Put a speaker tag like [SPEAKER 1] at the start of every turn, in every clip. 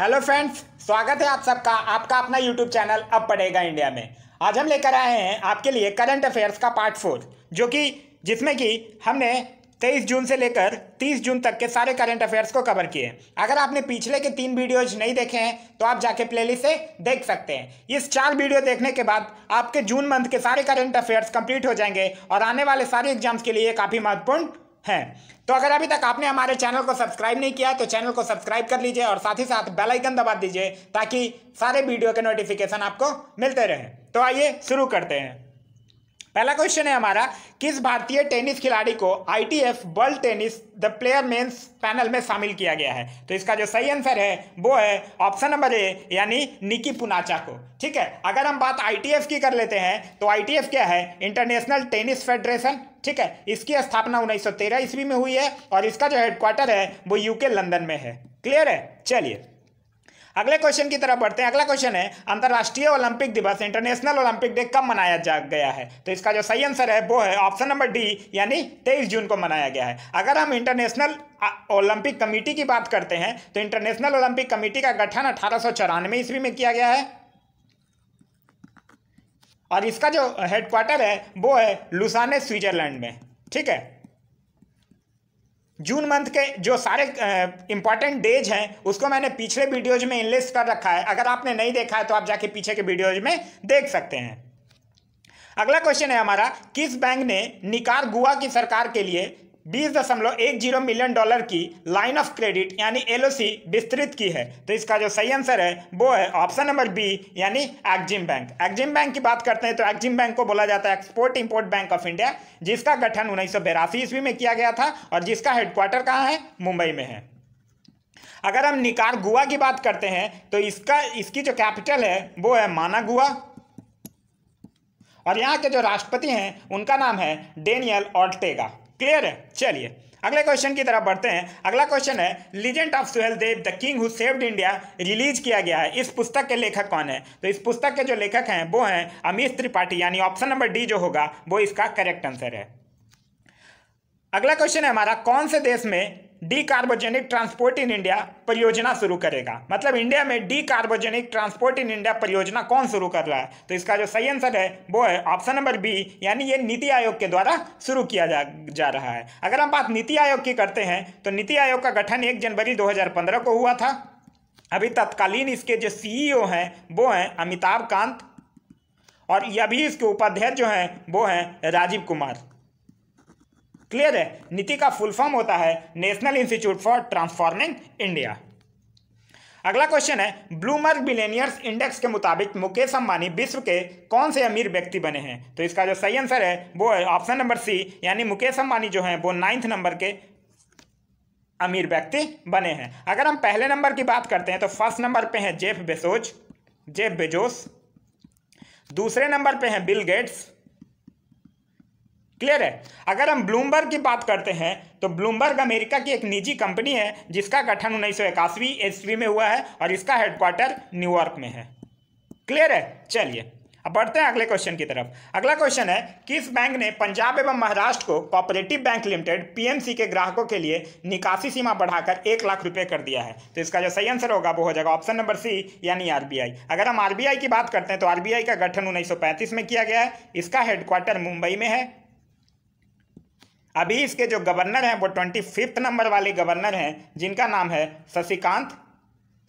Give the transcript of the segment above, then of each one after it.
[SPEAKER 1] hello friends स्वागत है आप सबका आपका अपना यूट्यूब चैनल अब पड़ेगा इंडिया में आज हम लेकर आए हैं आपके लिए करंट अफेयर्स का पार्ट फोर जो कि जिसमें कि हमने 23 जून से लेकर 30 जून तक के सारे करंट अफेयर्स को कवर किए अगर आपने पिछले के तीन वीडियोज नहीं देखे हैं तो आप जाके प्लेलिस्ट से देख सकते हैं इस चार वीडियो देखने के बाद आपके जून मंथ के सारे करंट अफेयर्स कंप्लीट हो जाएंगे और आने वाले सारे एग्जाम्स के लिए काफ़ी महत्वपूर्ण है तो अगर अभी तक आपने हमारे चैनल को सब्सक्राइब नहीं किया तो चैनल को सब्सक्राइब कर लीजिए और साथ ही साथ बेल आइकन दबा दीजिए ताकि सारे वीडियो के नोटिफिकेशन आपको मिलते रहें तो आइए शुरू करते हैं पहला क्वेश्चन है हमारा किस भारतीय टेनिस खिलाड़ी को ITF world tennis the player men's panel में शामिल किया गया है तो इसका जो सही आंसर है वो है ऑप्शन नंबर ए यानी निकी पुनाचा को ठीक है अगर हम बात आईटीएफ की कर लेते हैं तो आईटीएफ क्या है इंटरनेशनल टेनिस फेडरेशन ठीक है इसकी स्थापना 1913 ईस्वी में हुई है और इसका जो हेडक्वार्टर है वो यूके लंदन में है क्लियर है चलिए अगले क्वेश्चन की तरफ बढ़ते हैं अगला क्वेश्चन है अंतर्राष्ट्रीय ओलंपिक दिवस इंटरनेशनल ओलंपिक डे कब मनाया जा गया है तो इसका जो सही आंसर है वो है ऑप्शन नंबर डी यानी तेईस जून को मनाया गया है अगर हम इंटरनेशनल ओलंपिक कमेटी की बात करते हैं तो इंटरनेशनल ओलंपिक कमेटी का गठन अठारह ईस्वी में किया गया है और इसका जो हेडक्वार्टर है वो है लुसाने स्विट्जरलैंड में ठीक है जून मंथ के जो सारे इंपॉर्टेंट डेज हैं उसको मैंने पिछले वीडियोज में इनलिस्ट कर रखा है अगर आपने नहीं देखा है तो आप जाके पीछे के वीडियोज में देख सकते हैं अगला क्वेश्चन है हमारा किस बैंक ने निकार गुआ की सरकार के लिए बीस दशमलव एक जीरो मिलियन डॉलर की लाइन ऑफ क्रेडिट यानी एलओसी विस्तृत की है तो इसका जो सही आंसर है वो है ऑप्शन नंबर बी यानी एक्जिम बैंक एक्जिम बैंक की बात करते हैं तो एक्जिम बैंक को बोला जाता है export import bank of India जिसका गठन उन्नीस सौ बेरासी ईस्वी में किया गया था और जिसका हेडक्वार्टर कहाँ है मुंबई में है अगर हम निकार गुआ की बात करते हैं तो इसका इसकी जो कैपिटल है वो है माना गुआ और यहाँ के जो राष्ट्रपति हैं उनका नाम है डेनियल ऑर्टेगा क्लियर है चलिए अगले क्वेश्चन की तरफ बढ़ते हैं अगला क्वेश्चन है legend of Suhel Dev the king who saved India release किया गया है इस पुस्तक के लेखक कौन है तो इस पुस्तक के जो लेखक हैं वो हैं अमीश त्रिपाठी यानी ऑप्शन नंबर डी जो होगा वो इसका करेक्ट आंसर है अगला क्वेश्चन है हमारा कौन से देश में decarbonising transport in India परियोजना शुरू करेगा मतलब इंडिया में decarbonising transport in India परियोजना कौन शुरू कर रहा है तो इसका जो सही आंसर है वो है ऑप्शन नंबर बी यानी ये नीति आयोग के द्वारा शुरू किया जा जा रहा है अगर हम बात नीति आयोग की करते हैं तो नीति आयोग का गठन एक जनवरी दो को हुआ था अभी तत्कालीन इसके जो सीईओ e हैं वो हैं अमिताभ कांत और अभी इसके उपाध्यक्ष जो हैं वो हैं राजीव कुमार क्लियर है नीति का फुल फॉर्म होता है national institute for transforming India अगला क्वेश्चन है ब्लूमर्ग बिलेनियर्स इंडेक्स के मुताबिक मुकेश अंबानी विश्व के कौन से अमीर व्यक्ति बने हैं तो इसका जो सही आंसर है वो है ऑप्शन नंबर सी यानी मुकेश अंबानी जो है वो नाइन्थ नंबर के अमीर व्यक्ति बने हैं अगर हम पहले नंबर की बात करते हैं तो फर्स्ट नंबर पे हैं जेफ बेसोज जेफ बेजोस दूसरे नंबर पे हैं बिल गेट्स क्लियर है अगर हम ब्लूमबर्ग की बात करते हैं तो ब्लूमबर्ग अमेरिका की एक निजी कंपनी है जिसका गठन उन्नीस सौ ईस्वी में हुआ है और इसका हेडक्वार्टर न्यूयॉर्क में है क्लियर है चलिए अब बढ़ते हैं अगले क्वेश्चन की तरफ अगला क्वेश्चन है किस बैंक ने पंजाब एवं महाराष्ट्र को कॉपरेटिव बैंक लिमिटेड पीएमसी के ग्राहकों के लिए निकासी सीमा बढ़ाकर एक लाख रुपए कर दिया है तो इसका जो सही आंसर होगा वो हो जाएगा ऑप्शन नंबर सी यानी आरबीआई अगर हम आरबीआई की बात करते हैं तो आरबीआई का गठन उन्नीस में किया गया है इसका हेडक्वार्टर मुंबई में है अभी इसके जो गवर्नर हैं वो ट्वेंटी फिफ्थ नंबर वाले गवर्नर हैं जिनका नाम है शशिकांत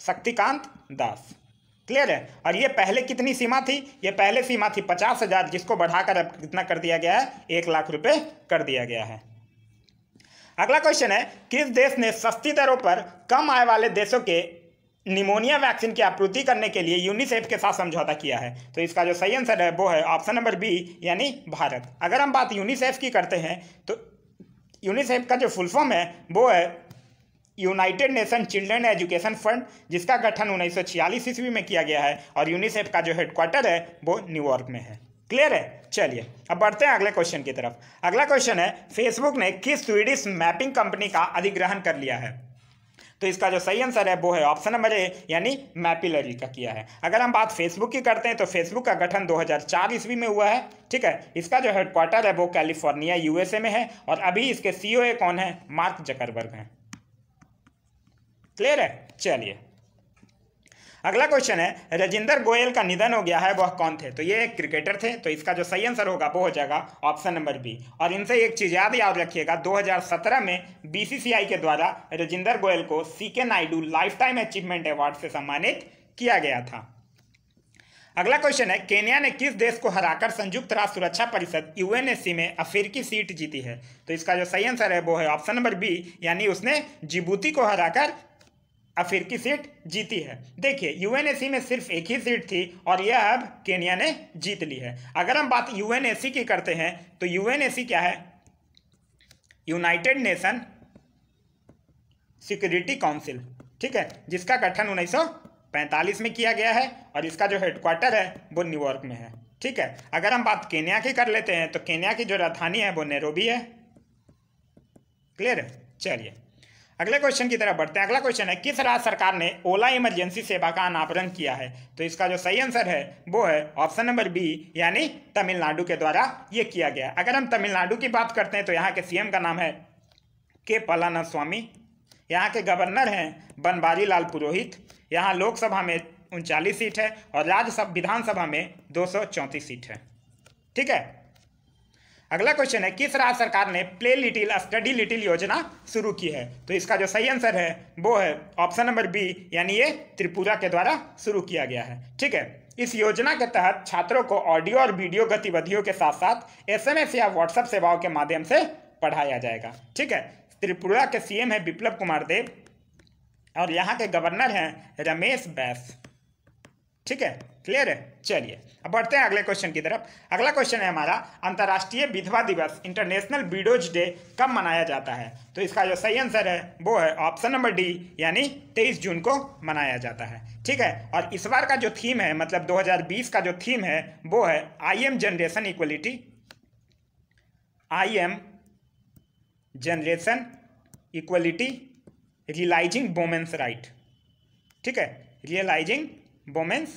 [SPEAKER 1] शक्तिकांत दास क्लियर है और ये पहले कितनी सीमा थी ये पहले सीमा थी पचास हज़ार जिसको बढ़ाकर अब कितना कर दिया गया है एक लाख रुपए कर दिया गया है अगला क्वेश्चन है किस देश ने सस्ती दरों पर कम आय वाले देशों के निमोनिया वैक्सीन की आपूर्ति करने के लिए यूनिसेफ के साथ समझौता किया है तो इसका जो सही आंसर है वो है ऑप्शन नंबर बी यानी भारत अगर हम बात यूनिसेफ की करते हैं तो यूनिसेफ का जो फुल फॉर्म है वो है united nation children education fund जिसका गठन उन्नीस सौ छियालीस ईस्वी में किया गया है और यूनिसेफ का जो हेडक्वार्टर है वो न्यूयॉर्क में है क्लियर है चलिए अब बढ़ते हैं अगले क्वेश्चन की तरफ अगला क्वेश्चन है फेसबुक ने किस स्वीडिश मैपिंग कंपनी का अधिग्रहण कर लिया है तो इसका जो सही आंसर है वो है ऑप्शन नंबर ए यानी मैपिलरी का किया है अगर हम बात फेसबुक की करते हैं तो फेसबुक का गठन 2004 ईस्वी में हुआ है ठीक है इसका जो हेडक्वार्टर है वो कैलिफोर्निया यूएसए में है और अभी इसके सीओ e कौन है मार्क जकरबर्ग हैं क्लियर है चलिए अगला क्वेश्चन है राजेंद्र गोयल का निधन हो गया है वह कौन थे तो ये एक क्रिकेटर थे तो इसका जो सही आंसर होगा वो हो जाएगा ऑप्शन नंबर बी और इनसे एक चीज़ याद याद रखिएगा 2017 में बीसीसीआई के द्वारा राजेंद्र गोयल को C K Naidu life time achievement award से सम्मानित किया गया था अगला क्वेश्चन है केन्या ने किस देश को हराकर संयुक्त राष्ट्र सुरक्षा परिषद यूएनएससी में अफ्रीकी सीट जीती है तो इसका जो सही आंसर है वो है ऑप्शन नंबर बी यानी उसने जिबूती को हराकर अफ्रीकी सीट जीती है देखिए यूएनएससी में सिर्फ एक ही सीट थी और यह अब केनिया ने जीत ली है अगर हम बात यूएनएससी की करते हैं तो यूएनएससी क्या है यूनाइटेड नेशन सिक्योरिटी काउंसिल ठीक है जिसका गठन 1945 में किया गया है और इसका जो हेडक्वार्टर है वो न्यूयॉर्क में है ठीक है अगर हम बात केन्या की कर लेते हैं तो केन्या की जो राजधानी है वो नेरोबी है क्लियर है चलिए अगले क्वेश्चन की तरफ बढ़ते हैं अगला क्वेश्चन है किस राज्य सरकार ने ओला इमरजेंसी सेवा का अनावरण किया है तो इसका जो सही आंसर है वो है ऑप्शन नंबर बी यानी तमिलनाडु के द्वारा ये किया गया अगर हम तमिलनाडु की बात करते हैं तो यहाँ के सीएम का नाम है के पलाना स्वामी यहाँ के गवर्नर हैं बनबारी लाल पुरोहित यहाँ लोकसभा में उनचालीस सीट है और राज्यसभा विधानसभा में दो सीट है ठीक है अगला क्वेश्चन है किस राज्य सरकार ने प्ले लिटिल स्टडी लिटिल योजना शुरू की है तो इसका जो सही आंसर है वो है ऑप्शन नंबर बी यानी ये त्रिपुरा के द्वारा शुरू किया गया है ठीक है इस योजना के तहत छात्रों को ऑडियो और वीडियो गतिविधियों के साथ साथ एसएमएस या व्हाट्सएप सेवाओं के माध्यम से पढ़ाया जाएगा ठीक है त्रिपुरा के सीएम है विप्लव कुमार देव और यहाँ के गवर्नर हैं रमेश बैस ठीक है क्लियर है चलिए अब बढ़ते हैं अगले क्वेश्चन की तरफ अगला क्वेश्चन है हमारा अंतर्राष्ट्रीय विधवा दिवस इंटरनेशनल बीडोज डे कब मनाया जाता है तो इसका जो सही आंसर है वो है ऑप्शन नंबर डी यानी तेईस जून को मनाया जाता है ठीक है और इस बार का जो थीम है मतलब 2020 का जो थीम है वो है I am generation equality I am generation equality realising women's right ठीक है रियलाइजिंग वोमेन्स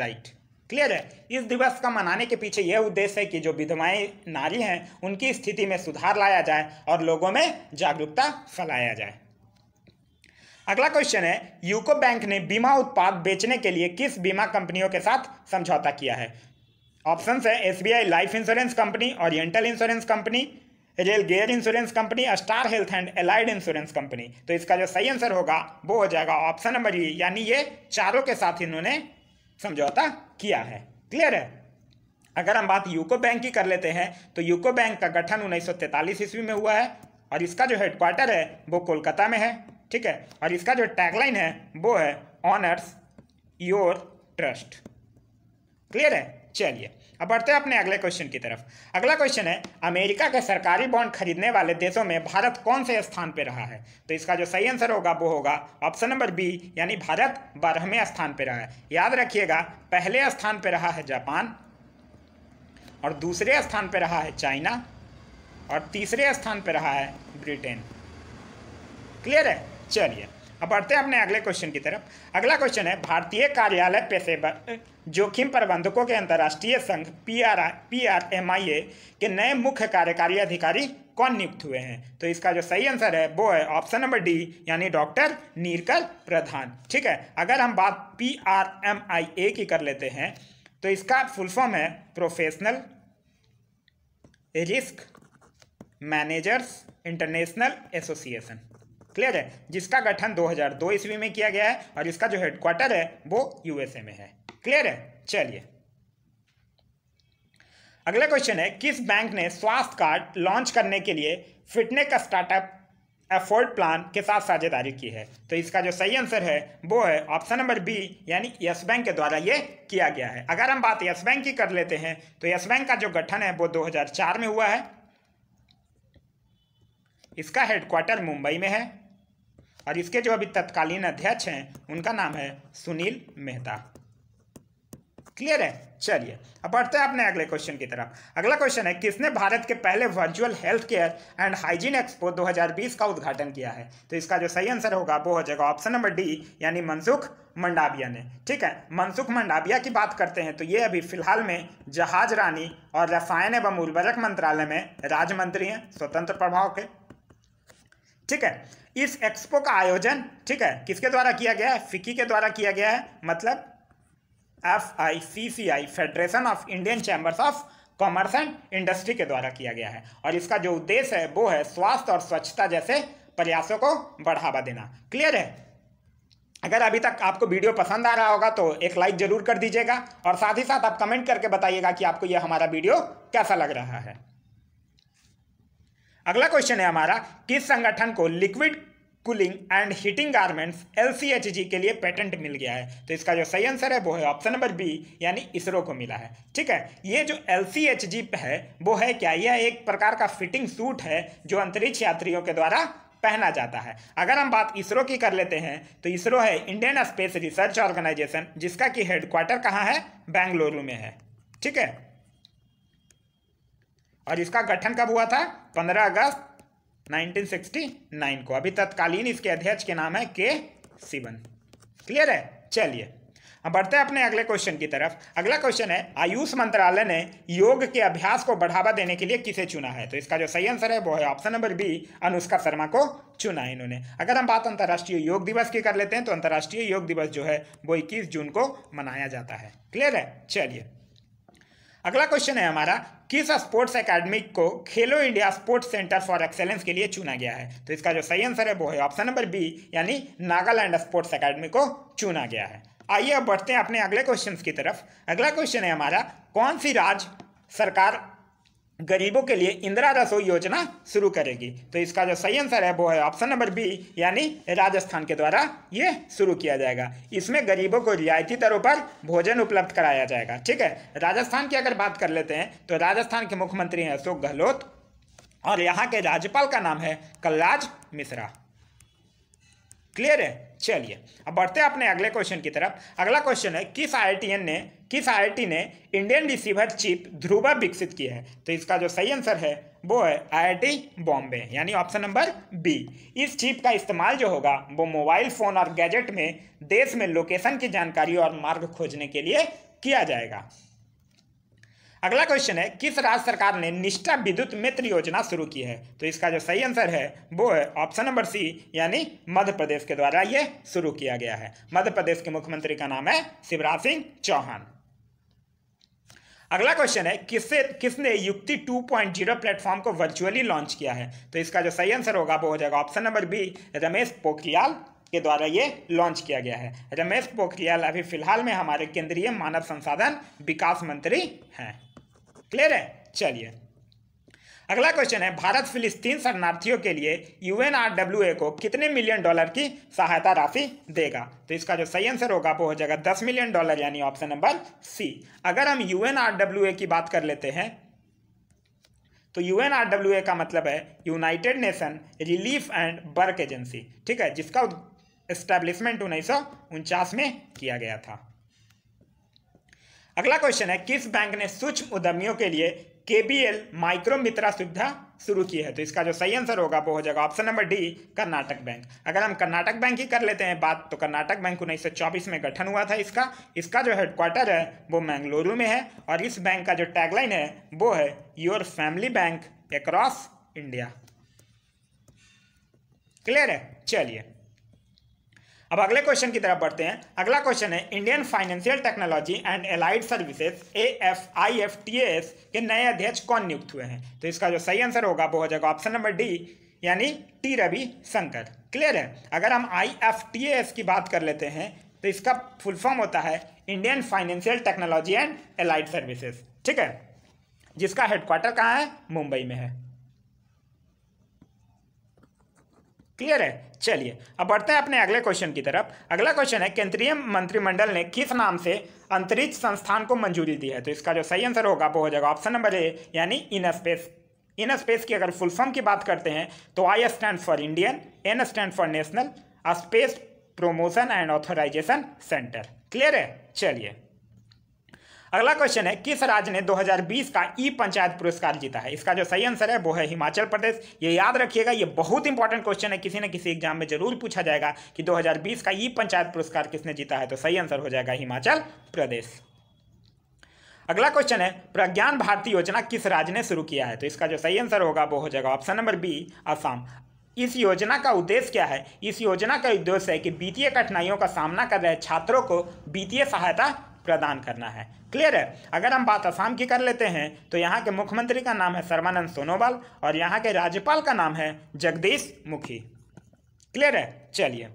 [SPEAKER 1] राइट क्लियर है इस दिवस का मनाने के पीछे यह उद्देश्य है कि जो विधवाएं नारी हैं उनकी स्थिति में सुधार लाया जाए और लोगों में जागरूकता फैलाया जाए अगला क्वेश्चन है यूको बैंक ने बीमा उत्पाद बेचने के लिए किस बीमा कंपनियों के साथ समझौता किया है ऑप्शन है SBI life insurance company oriental insurance company Religare insurance company star health and allied insurance company तो इसका जो सही आंसर होगा वो हो जाएगा ऑप्शन नंबर ई यानी ये चारों के साथ इन्होंने समझौता किया है क्लियर है अगर हम बात यूको बैंक की कर लेते हैं तो यूको बैंक का गठन उन्नीस ईस्वी में हुआ है और इसका जो हेडक्वार्टर है वो कोलकाता में है ठीक है और इसका जो टैगलाइन है वो है ऑनर्स योर ट्रस्ट क्लियर है चलिए अब बढ़ते हैं अपने अगले क्वेश्चन की तरफ अगला क्वेश्चन है अमेरिका के सरकारी बॉन्ड खरीदने वाले देशों में भारत कौन से स्थान पर रहा है तो इसका जो सही आंसर होगा वो होगा ऑप्शन नंबर बी यानी भारत बारहवें स्थान पर रहा है याद रखिएगा पहले स्थान पर रहा है जापान और दूसरे स्थान पर रहा है चाइना और तीसरे स्थान पर रहा है ब्रिटेन क्लियर है चलिए अब बढ़ते हैं अपने अगले क्वेश्चन की तरफ अगला क्वेश्चन है भारतीय कार्यालय पेशेवर जोखिम प्रबंधकों के अंतर्राष्ट्रीय संघ P R P R M I A के नए मुख्य कार्यकारी अधिकारी कौन नियुक्त हुए हैं तो इसका जो सही आंसर है वो है ऑप्शन नंबर डी यानी डॉक्टर नीरकर प्रधान ठीक है अगर हम बात P R M I A की कर लेते हैं तो इसका फुल फॉर्म है professional risk managers international association clear है जिसका गठन 2002 ईस्वी में किया गया है और इसका जो हेडक्वार्टर है वो यूएसए में है क्लियर है चलिए अगला क्वेश्चन है किस बैंक ने स्वास्थ्य कार्ड लॉन्च करने के लिए फिटनेस का स्टार्टअप एफोर्ड प्लान के साथ साझेदारी की है तो इसका जो सही आंसर है वो है ऑप्शन नंबर बी यानी यस बैंक के द्वारा ये किया गया है अगर हम बात यस बैंक की कर लेते हैं तो यस बैंक का जो गठन है वो 2004 में हुआ है इसका हेडक्वार्टर मुंबई में है और इसके जो अभी तत्कालीन अध्यक्ष हैं उनका नाम है सुनील मेहता क्लियर है चलिए अब बढ़ते हैं अपने अगले क्वेश्चन की तरफ अगला क्वेश्चन है किसने भारत के पहले virtual health care and hygiene expo 2020 का उद्घाटन किया है तो इसका जो सही आंसर होगा वो हो जाएगा ऑप्शन नंबर डी यानी मनसुख मंडाविया ने ठीक है मनसुख मंडाविया की बात करते हैं तो ये अभी फिलहाल में जहाज रानी और रसायन एवं उर्वरक मंत्रालय में राज्य मंत्री हैं स्वतंत्र प्रभाव के ठीक है इस एक्सपो का आयोजन ठीक है किसके द्वारा किया गया है फिक्की के द्वारा किया गया है मतलब F I C C I federation of Indian chambers of commerce and industry के द्वारा किया गया है और इसका जो उद्देश्य है वो है स्वास्थ्य और स्वच्छता जैसे प्रयासों को बढ़ावा देना क्लियर है अगर अभी तक आपको वीडियो पसंद आ रहा होगा तो एक लाइक जरूर कर दीजिएगा और साथ ही साथ आप कमेंट करके बताइएगा कि आपको यह हमारा वीडियो कैसा लग रहा है अगला क्वेश्चन है हमारा किस संगठन को liquid cooling and heating garments L के लिए पेटेंट मिल गया है तो इसका जो सही आंसर है वो है ऑप्शन नंबर बी यानी इसरो को मिला है ठीक है ये जो एल है वो है क्या यह एक प्रकार का फिटिंग सूट है जो अंतरिक्ष यात्रियों के द्वारा पहना जाता है अगर हम बात इसरो की कर लेते हैं तो इसरो है इंडियन स्पेस रिसर्च ऑर्गेनाइजेशन जिसका कि हेडक्वार्टर कहाँ है बेंगलुरु में है ठीक है और इसका गठन कब हुआ था 15 अगस्त 1969 को अभी तत्कालीन इसके अध्यक्ष के नाम है के सिवन क्लियर है चलिए अब बढ़ते हैं अपने अगले क्वेश्चन की तरफ अगला क्वेश्चन है आयुष मंत्रालय ने योग के अभ्यास को बढ़ावा देने के लिए किसे चुना है तो इसका जो सही आंसर है वो है option number B Anushka Sharma को चुना है इन्होंने अगर हम बात अंतर्राष्ट्रीय योग दिवस की कर लेते हैं तो अंतर्राष्ट्रीय योग दिवस जो है वो इक्कीस जून को मनाया जाता है क्लियर है चलिए अगला क्वेश्चन है हमारा किस स्पोर्ट्स एकेडमी को Khelo India sports centre for excellence के लिए चुना गया है तो इसका जो सही आंसर है वो है ऑप्शन नंबर बी यानी नागालैंड स्पोर्ट्स एकेडमी को चुना गया है आइए अब बढ़ते हैं अपने अगले क्वेश्चन की तरफ अगला क्वेश्चन है हमारा कौन सी राज्य सरकार गरीबों के लिए इंदिरा रसोई योजना शुरू करेगी तो इसका जो सही आंसर है वो है ऑप्शन नंबर बी यानी राजस्थान के द्वारा ये शुरू किया जाएगा इसमें गरीबों को रियायती दरों पर भोजन उपलब्ध कराया जाएगा ठीक है राजस्थान की अगर बात कर लेते हैं तो राजस्थान के मुख्यमंत्री हैं अशोक गहलोत और यहाँ के राज्यपाल का नाम है कलराज मिश्रा क्लियर है चलिए अब बढ़ते हैं अपने अगले क्वेश्चन की तरफ अगला क्वेश्चन है किस आई ने किस आई ने इंडियन रिसीवर चिप ध्रुवा विकसित किया है तो इसका जो सही आंसर है वो है आईआईटी बॉम्बे यानी ऑप्शन नंबर बी इस चिप का इस्तेमाल जो होगा वो मोबाइल फ़ोन और गैजेट में देश में लोकेशन की जानकारी और मार्ग खोजने के लिए किया जाएगा अगला क्वेश्चन है किस राज्य सरकार ने निष्ठा विद्युत मित्र योजना शुरू की है तो इसका जो सही आंसर है वो है ऑप्शन नंबर सी यानी मध्य प्रदेश के द्वारा ये शुरू किया गया है मध्य प्रदेश के मुख्यमंत्री का नाम है शिवराज सिंह चौहान अगला क्वेश्चन है किससे किसने युक्ति 2.0 प्लेटफॉर्म को वर्चुअली लॉन्च किया है तो इसका जो सही आंसर होगा वो हो जाएगा option number B Ramesh Pokhriyal के द्वारा ये लॉन्च किया गया है रमेश पोखरियाल अभी फिलहाल में हमारे केंद्रीय मानव संसाधन विकास मंत्री हैं क्लियर है चलिए अगला क्वेश्चन है भारत फिलिस्तीन शरणार्थियों के लिए यूएनआरडब्ल्यूए को कितने मिलियन डॉलर की सहायता राशि देगा तो इसका जो सही आंसर होगा वो हो जाएगा दस मिलियन डॉलर यानी ऑप्शन नंबर सी अगर हम यूएनआरडब्ल्यूए की बात कर लेते हैं तो यूएनआरडब्ल्यूए का मतलब है यूनाइटेड नेशन रिलीफ एंड बर्क एजेंसी ठीक है जिसका एस्टेब्लिशमेंट उन्नीस में किया गया था अगला क्वेश्चन है किस बैंक ने सूक्ष्म उद्यमियों के लिए के बी एल माइक्रो मित्रा सुविधा शुरू की है तो इसका जो सही आंसर होगा वो हो जाएगा option number D Karnataka bank अगर हम कर्नाटक बैंक ही कर लेते हैं बात तो कर्नाटक बैंक उन्नीस सौ चौबीस में गठन हुआ था इसका इसका जो हेडक्वार्टर है वो मैंगलुरु में है और इस बैंक का जो टैगलाइन है वो है your family bank across India clear है चलिए अब अगले क्वेश्चन की तरफ बढ़ते हैं अगला क्वेश्चन है Indian financial technology and allied services A F I F T S के नए अध्यक्ष कौन नियुक्त हुए हैं तो इसका जो सही आंसर होगा वो हो जाएगा ऑप्शन नंबर डी यानी टी रवि शंकर क्लियर है अगर हम आई एफ टी एस की बात कर लेते हैं तो इसका फुल फॉर्म होता है Indian financial technology and allied services ठीक है जिसका हेडक्वार्टर कहाँ है मुंबई में है क्लियर है चलिए अब बढ़ते हैं अपने अगले क्वेश्चन की तरफ अगला क्वेश्चन है केंद्रीय मंत्रिमंडल ने किस नाम से अंतरिक्ष संस्थान को मंजूरी दी है तो इसका जो सही आंसर होगा वो हो जाएगा ऑप्शन नंबर ए यानी इन स्पेस इन स्पेस की अगर फुल फॉर्म की बात करते हैं तो I stand for Indian N stand for national space promotion and authorisation centre clear है चलिए अगला क्वेश्चन है किस राज्य ने 2020 का ई पंचायत पुरस्कार जीता है इसका जो सही आंसर है वो है हिमाचल प्रदेश ये याद रखिएगा ये बहुत इंपॉर्टेंट क्वेश्चन है किसी न किसी एग्जाम में जरूर पूछा जाएगा कि 2020 का ई पंचायत पुरस्कार किसने जीता है तो सही आंसर हो जाएगा हिमाचल प्रदेश अगला क्वेश्चन है प्रज्ञान भारती योजना किस राज्य ने शुरू किया है तो इसका जो सही आंसर होगा वो हो जाएगा ऑप्शन नंबर बी आसाम इस योजना का उद्देश्य क्या है इस योजना का उद्देश्य है कि वित्तीय कठिनाइयों का सामना कर रहे छात्रों को वित्तीय सहायता प्रदान करना है क्लियर है अगर हम बात असम की कर लेते हैं तो यहाँ के मुख्यमंत्री का नाम है सर्वानंद सोनोवाल और यहाँ के राज्यपाल का नाम है जगदीश मुखी क्लियर है चलिए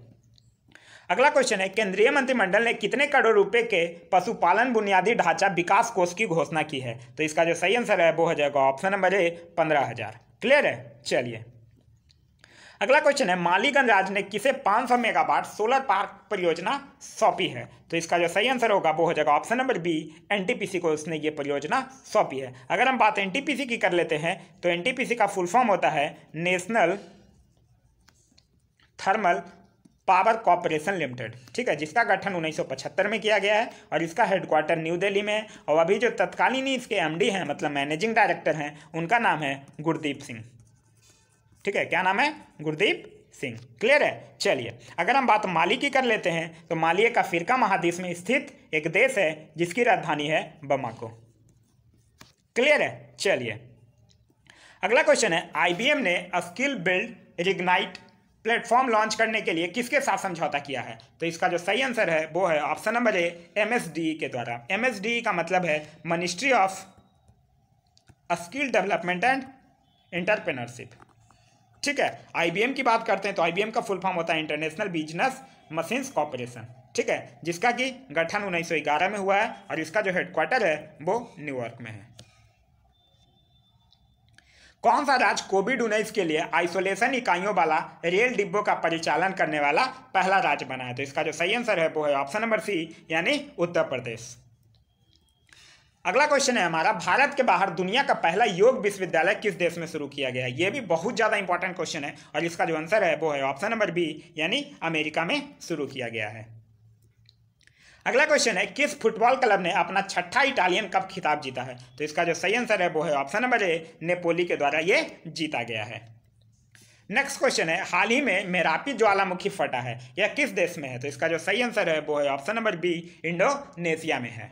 [SPEAKER 1] अगला क्वेश्चन है केंद्रीय मंत्रिमंडल ने कितने करोड़ रुपए के पशुपालन बुनियादी ढांचा विकास कोष की घोषणा की है तो इसका जो सही आंसर है वो हो जाएगा ऑप्शन नंबर ए पंद्रह हजार क्लियर है चलिए अगला क्वेश्चन है मालीगंज राज ने किसे 500 मेगावाट सोलर पार्क परियोजना सौंपी है तो इसका जो सही आंसर होगा वो हो जाएगा ऑप्शन नंबर बी एनटीपीसी को उसने ये परियोजना सौंपी है अगर हम बात एनटीपीसी की कर लेते हैं तो एनटीपीसी का फुल फॉर्म होता है national thermal power corporation limited ठीक है जिसका गठन 1975 में किया गया है और इसका हेडक्वार्टर न्यू दिल्ली में है और अभी जो तत्कालीन इसके एमडी हैं मतलब मैनेजिंग डायरेक्टर हैं उनका नाम है गुरदीप सिंह ठीक है क्या नाम है गुरदीप सिंह क्लियर है चलिए अगर हम बात माली की कर लेते हैं तो मालिया का फिरका महादेश में स्थित एक देश है जिसकी राजधानी है बमाको क्लियर है चलिए अगला क्वेश्चन है आईबीएम ने skill build reignite platform launch करने के लिए किसके साथ समझौता किया है तो इसका जो सही आंसर है वो है ऑप्शन नंबर ए एम के द्वारा एम e का मतलब है ministry of skill development and entrepreneurship ठीक है आईबीएम की बात करते हैं तो आईबीएम का फुल फॉर्म होता है इंटरनेशनल बिजनेस मशीन्स कॉपोरेशन ठीक है जिसका कि गठन 1911 में हुआ है और इसका जो हेडक्वार्टर है वो न्यूयॉर्क में है कौन सा राज्य कोविड उन्नीस के लिए आइसोलेशन इकाइयों वाला रेल डिब्बों का परिचालन करने वाला पहला राज्य बना है तो इसका जो सही आंसर है वो है ऑप्शन नंबर सी यानी उत्तर प्रदेश अगला क्वेश्चन है हमारा भारत के बाहर दुनिया का पहला योग विश्वविद्यालय किस देश में शुरू किया गया है भी बहुत ज़्यादा इंपॉर्टेंट क्वेश्चन है और इसका जो आंसर है वो है ऑप्शन नंबर बी यानी अमेरिका में शुरू किया गया है अगला क्वेश्चन है किस फुटबॉल क्लब ने अपना छठा इटालियन कप खिताब जीता है तो इसका जो सही आंसर है वो है ऑप्शन नंबर ए नेपोली के द्वारा ये जीता गया है नेक्स्ट क्वेश्चन है हाल ही में मेरापी ज्वालामुखी फटा है यह किस देश में है तो इसका जो सही आंसर है वो है ऑप्शन नंबर बी इंडोनेशिया में है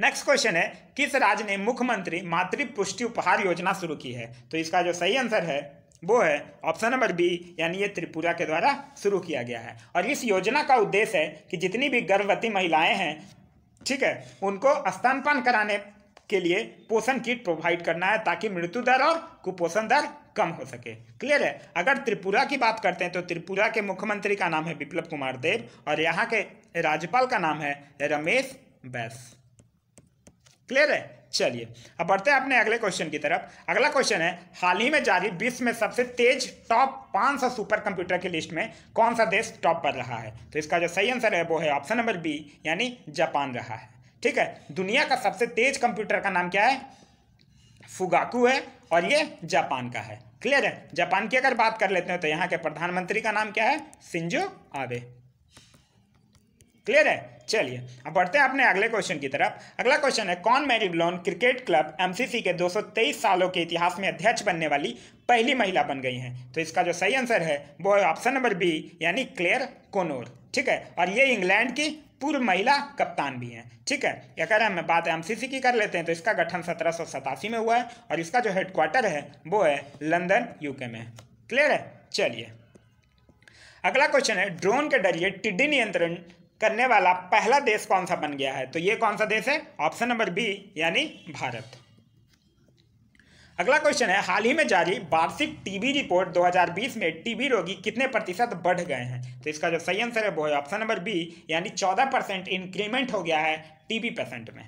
[SPEAKER 1] नेक्स्ट क्वेश्चन है किस राज्य ने मुख्यमंत्री मातृ पुष्टि उपहार योजना शुरू की है तो इसका जो सही आंसर है वो है ऑप्शन नंबर बी यानी ये त्रिपुरा के द्वारा शुरू किया गया है और इस योजना का उद्देश्य है कि जितनी भी गर्भवती महिलाएं हैं ठीक है उनको स्तनपान कराने के लिए पोषण किट प्रोवाइड करना है ताकि मृत्यु दर और कुपोषण दर कम हो सके क्लियर है अगर त्रिपुरा की बात करते हैं तो त्रिपुरा के मुख्यमंत्री का नाम है विप्लव कुमार देव और यहाँ के राज्यपाल का नाम है रमेश बैस क्लियर है चलिए अब बढ़ते हैं अपने अगले क्वेश्चन की तरफ अगला क्वेश्चन है हाल ही में जारी विश्व में सबसे तेज टॉप 500 सुपर कंप्यूटर की लिस्ट में कौन सा देश टॉप पर रहा है तो इसका जो सही आंसर है वो है ऑप्शन नंबर बी यानी जापान रहा है ठीक है दुनिया का सबसे तेज कंप्यूटर का नाम क्या है फुगाकू है और ये जापान का है क्लियर है जापान की अगर बात कर लेते हैं तो यहाँ के प्रधानमंत्री का नाम क्या है सिंजो आबे क्लियर है चलिए अब बढ़ते हैं अपने अगले क्वेश्चन की तरफ अगला क्वेश्चन है कौन Marylebone cricket club MCC के 223 सालों के इतिहास में अध्यक्ष बनने वाली पहली महिला बन गई हैं तो इसका जो सही आंसर है वो है ऑप्शन नंबर बी यानी क्लेयर कोनोर ठीक है और ये इंग्लैंड की पूर्व महिला कप्तान भी हैं ठीक है या अगर हम बात एम की कर लेते हैं तो इसका गठन सत्रह में हुआ है और इसका जो हेडक्वार्टर है वो है लंदन यूके में क्लियर है चलिए अगला क्वेश्चन है ड्रोन के डरिए टिड्डी नियंत्रण करने वाला पहला देश कौन सा बन गया है तो ये कौन सा देश है ऑप्शन नंबर बी यानी भारत अगला क्वेश्चन है हाल ही में जारी वार्षिक टीबी रिपोर्ट 2020 में टीबी रोगी कितने प्रतिशत बढ़ गए हैं तो इसका जो सही आंसर है वो है ऑप्शन नंबर बी यानी 14 परसेंट इंक्रीमेंट हो गया है टीबी पेशेंट में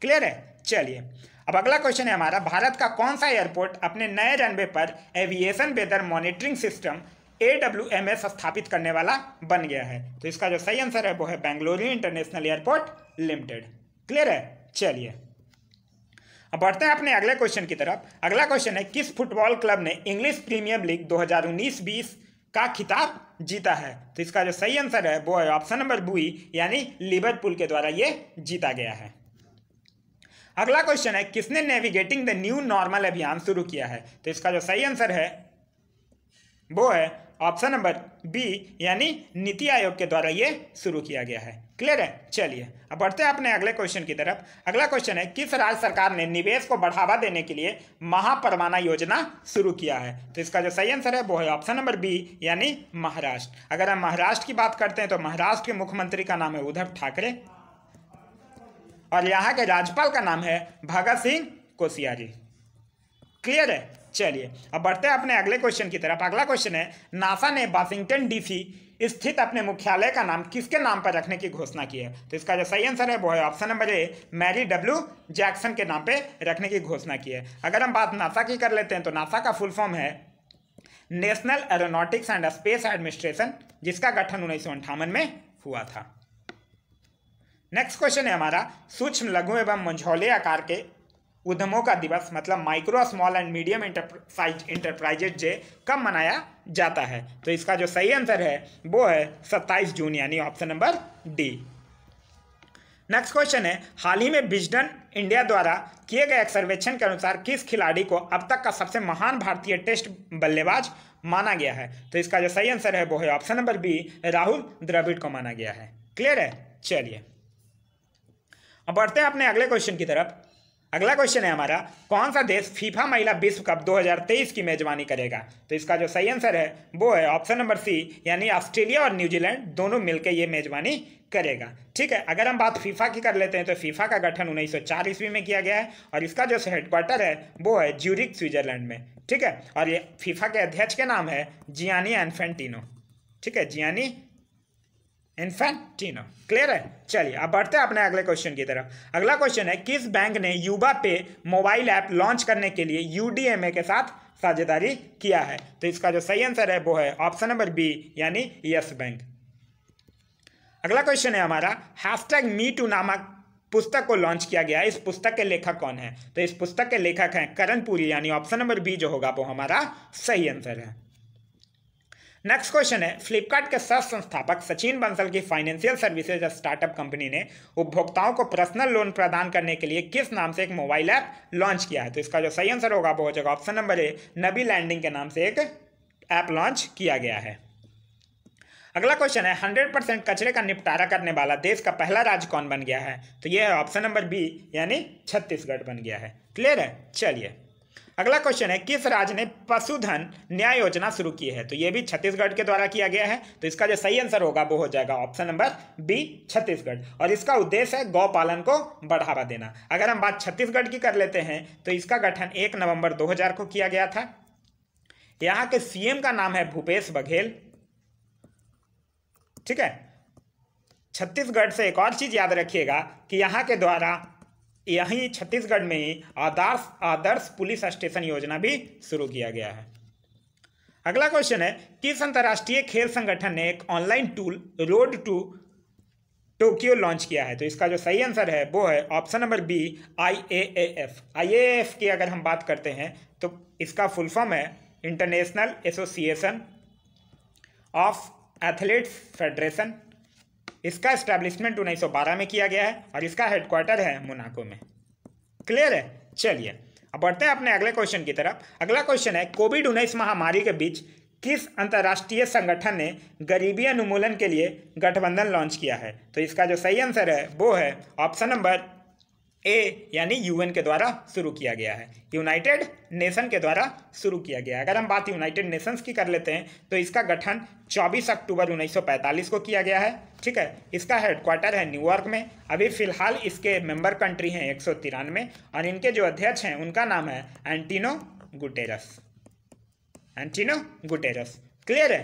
[SPEAKER 1] क्लियर है चलिए अब अगला क्वेश्चन है हमारा भारत का कौन सा एयरपोर्ट अपने नए रनवे पर aviation weather monitoring system A W M S स्थापित करने वाला बन गया है तो इसका जो सही आंसर है वो है Bengaluru international airport limited clear है चलिए अब बढ़ते हैं अपने अगले क्वेश्चन की तरफ अगला क्वेश्चन है किस फुटबॉल क्लब ने इंग्लिश प्रीमियर लीग 2019-20 का खिताब जीता है तो इसका जो सही आंसर है वो है ऑप्शन नंबर बुई यानी लिवरपूल के द्वारा ये जीता गया है अगला क्वेश्चन है किसने नेविगेटिंग द न्यू नॉर्मल अभियान शुरू किया है तो इसका जो सही आंसर है वो है ऑप्शन नंबर बी यानी नीति आयोग के द्वारा ये शुरू किया गया है क्लियर है चलिए अब बढ़ते हैं अपने अगले क्वेश्चन की तरफ अगला क्वेश्चन है किस राज्य सरकार ने निवेश को बढ़ावा देने के लिए महापरवाना योजना शुरू किया है तो इसका जो सही आंसर है वो है ऑप्शन नंबर बी यानी महाराष्ट्र अगर हम महाराष्ट्र की बात करते हैं तो महाराष्ट्र के मुख्यमंत्री का नाम है उद्धव ठाकरे और यहाँ के राज्यपाल का नाम है भगत सिंह कोशियारी क्लियर है चलिए अब बढ़ते हैं अपने अगले क्वेश्चन की तरफ अगला क्वेश्चन है नासा ने वाशिंगटन डीसी स्थित अपने मुख्यालय का नाम किसके नाम पर रखने की घोषणा की है तो इसका जो सही आंसर है वो है option number A Mary W Jackson के नाम पे रखने की घोषणा की है अगर हम बात नासा की कर लेते हैं तो नासा का फुल फॉर्म है national aeronautics and space administration जिसका गठन उन्नीस में हुआ था नेक्स्ट क्वेश्चन है हमारा सूक्ष्म लघु एवं मंझौले आकार के उद्यमों का दिवस मतलब micro small and medium enterprise enterprises day कब मनाया जाता है तो इसका जो सही आंसर है वो है सत्ताईस जून यानी option number D next question है हाल ही में बिजडन इंडिया द्वारा किए गए एक सर्वेक्षण के अनुसार किस खिलाड़ी को अब तक का सबसे महान भारतीय टेस्ट बल्लेबाज माना गया है तो इसका जो सही आंसर है वो है option number B Rahul Dravid को माना गया है क्लियर है चलिए अब बढ़ते हैं अपने अगले क्वेश्चन की तरफ अगला क्वेश्चन है हमारा कौन सा देश फीफा महिला विश्व कप 2023 की मेजबानी करेगा तो इसका जो सही आंसर है वो है ऑप्शन नंबर सी यानी ऑस्ट्रेलिया और न्यूजीलैंड दोनों मिलकर ये मेजबानी करेगा ठीक है अगर हम बात फीफा की कर लेते हैं तो फीफा का गठन उन्नीस चार ईस्वी में किया गया है और इसका जो हेडक्वार्टर है वो है ज्यूरिक स्विट्जरलैंड में ठीक है और ये फीफा के अध्यक्ष के नाम है जियानी एनफेंटिनो ठीक है जियानी इन्फेंटिनो क्लियर है चलिए अब बढ़ते हैं अपने अगले क्वेश्चन की तरफ अगला क्वेश्चन है किस बैंक ने युवा पे मोबाइल ऐप लॉन्च करने के लिए यूडीएमए के साथ साझेदारी किया है तो इसका जो सही आंसर है वो है ऑप्शन नंबर बी यानी यस बैंक अगला क्वेश्चन है हमारा हैशटैग मी टू नामक पुस्तक को लॉन्च किया गया इस पुस्तक के लेखक कौन है तो इस पुस्तक के लेखक हैं करण पुरी यानी ऑप्शन नंबर बी जो होगा वो हमारा सही आंसर है नेक्स्ट क्वेश्चन है फ्लिपकार्ट के सह संस्थापक सचिन बंसल की फाइनेंशियल सर्विसेज स्टार्टअप कंपनी ने उपभोक्ताओं को पर्सनल लोन प्रदान करने के लिए किस नाम से एक मोबाइल ऐप लॉन्च किया है तो इसका जो सही आंसर होगा वो हो जाएगा ऑप्शन नंबर ए नबी लैंडिंग के नाम से एक ऐप लॉन्च किया गया है अगला क्वेश्चन है हंड्रेड परसेंट कचरे का निपटारा करने वाला देश का पहला राज्य कौन बन गया है तो यह है ऑप्शन नंबर बी यानी छत्तीसगढ़ बन गया है क्लियर है चलिए अगला क्वेश्चन है किस राज्य ने पशुधन न्याय योजना शुरू की है तो यह भी छत्तीसगढ़ के द्वारा किया गया है तो इसका जो सही आंसर होगा वो हो जाएगा ऑप्शन नंबर बी छत्तीसगढ़ और इसका उद्देश्य है गौ पालन को बढ़ावा देना अगर हम बात छत्तीसगढ़ की कर लेते हैं तो इसका गठन एक नवंबर दो को किया गया था यहाँ के सीएम का नाम है भूपेश बघेल ठीक है छत्तीसगढ़ से एक और चीज याद रखिएगा कि यहाँ के द्वारा यहीं छत्तीसगढ़ में आदर्श आदर्श पुलिस स्टेशन योजना भी शुरू किया गया है अगला क्वेश्चन है किस अंतर्राष्ट्रीय खेल संगठन ने एक online tool road to Tokyo launch किया है तो इसका जो सही आंसर है वो है option number B I A A F I A F की अगर हम बात करते हैं तो इसका फुल फॉर्म है international association of athletes federation इसका इस्टेब्लिशमेंट 1912 में किया गया है और इसका हेडक्वार्टर है मोनाको में क्लियर है चलिए अब बढ़ते हैं अपने अगले क्वेश्चन की तरफ अगला क्वेश्चन है कोविड उन्नीस महामारी के बीच किस अंतर्राष्ट्रीय संगठन ने गरीबी अनुमूलन के लिए गठबंधन लॉन्च किया है तो इसका जो सही आंसर है वो है ऑप्शन नंबर ए यानी यूएन के द्वारा शुरू किया गया है यूनाइटेड नेशन के द्वारा शुरू किया गया है अगर हम बात यूनाइटेड नेशंस की कर लेते हैं तो इसका गठन 24 अक्टूबर 1945 को किया गया है ठीक है इसका हेडक्वार्टर है न्यूयॉर्क में अभी फिलहाल इसके मेंबर कंट्री हैं एक और इनके जो अध्यक्ष हैं उनका नाम है Antonio Guterres Antonio Guterres clear है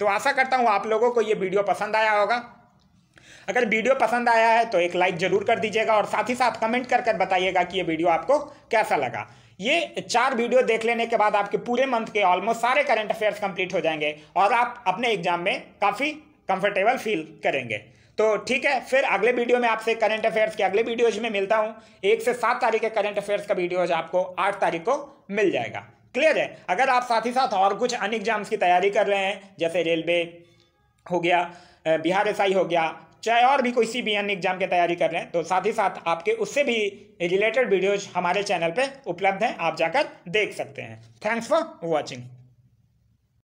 [SPEAKER 1] तो आशा करता हूँ आप लोगों को ये वीडियो पसंद आया होगा अगर वीडियो पसंद आया है तो एक लाइक जरूर कर दीजिएगा और साथ ही साथ कमेंट कर कर बताइएगा कि ये वीडियो आपको कैसा लगा ये चार वीडियो देख लेने के बाद आपके पूरे मंथ के ऑलमोस्ट सारे करंट अफेयर्स कंप्लीट हो जाएंगे और आप अपने एग्जाम में काफ़ी कंफर्टेबल फील करेंगे तो ठीक है फिर अगले वीडियो में आपसे करंट अफेयर्स के अगले वीडियोज में मिलता हूँ एक से सात तारीख के करंट अफेयर्स का वीडियोज आपको आठ तारीख को मिल जाएगा क्लियर है अगर आप साथ ही साथ और कुछ अन्य एग्जाम्स की तैयारी कर रहे हैं जैसे रेलवे हो गया बिहार एस हो गया चाहे और भी कोई सी बी एग्जाम की तैयारी कर रहे हैं तो साथ ही साथ आपके उससे भी रिलेटेड वीडियोज हमारे चैनल पर उपलब्ध हैं आप जाकर देख सकते हैं थैंक्स फॉर वॉचिंग